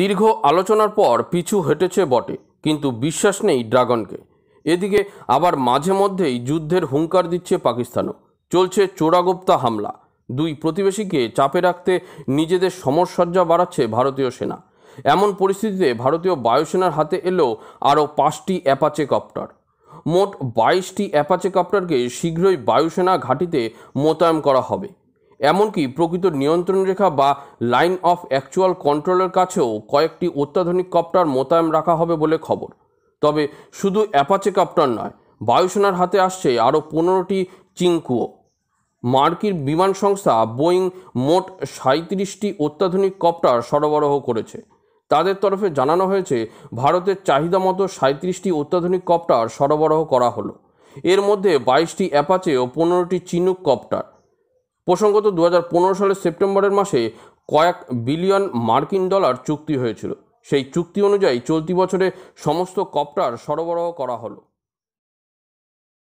দীর্ঘ আলোচনার পর পিছু হেঁটেছে বটে কিন্তু বিশ্বাস নেই ড্রাগনকে এদিকে আবার মাঝে মধ্যেই যুদ্ধের হুঙ্কার দিচ্ছে পাকিস্তানও চলছে চোরাগোপ্তা হামলা দুই প্রতিবেশীকে চাপে রাখতে নিজেদের সমরসজ্জা বাড়াচ্ছে ভারতীয় সেনা এমন পরিস্থিতিতে ভারতীয় বায়ুসেনার হাতে এলো আরও পাঁচটি অ্যাপাচে কপ্টার মোট বাইশটি অ্যাপাচে কপ্টারকে শীঘ্রই বায়ুসেনা ঘাঁটিতে মোতায়েন করা হবে এমনকি প্রকৃত নিয়ন্ত্রণ রেখা বা লাইন অফ অ্যাকচুয়াল কন্ট্রোলের কাছেও কয়েকটি অত্যাধুনিক কপ্টার মোতায়েন রাখা হবে বলে খবর তবে শুধু অ্যাপাচে কপ্টার নয় বায়ুসেনার হাতে আসছে আরও পনেরোটি চিঙ্কুও মার্কিন বিমান সংস্থা বোয়িং মোট সাঁত্রিশটি অত্যাধুনিক কপ্টার সরবরাহ করেছে তাদের তরফে জানানো হয়েছে ভারতের চাহিদা মতো সাঁত্রিশটি অত্যাধুনিক কপ্টার সরবরাহ করা হলো এর মধ্যে বাইশটি অ্যাপাচে ও পনেরোটি চিনুক কপ্টার প্রসঙ্গত দু সালের সেপ্টেম্বরের মাসে কয়েক বিলিয়ন মার্কিন ডলার চুক্তি হয়েছিল সেই চুক্তি অনুযায়ী চলতি বছরে সমস্ত কপ্টার সরবরাহ করা হলো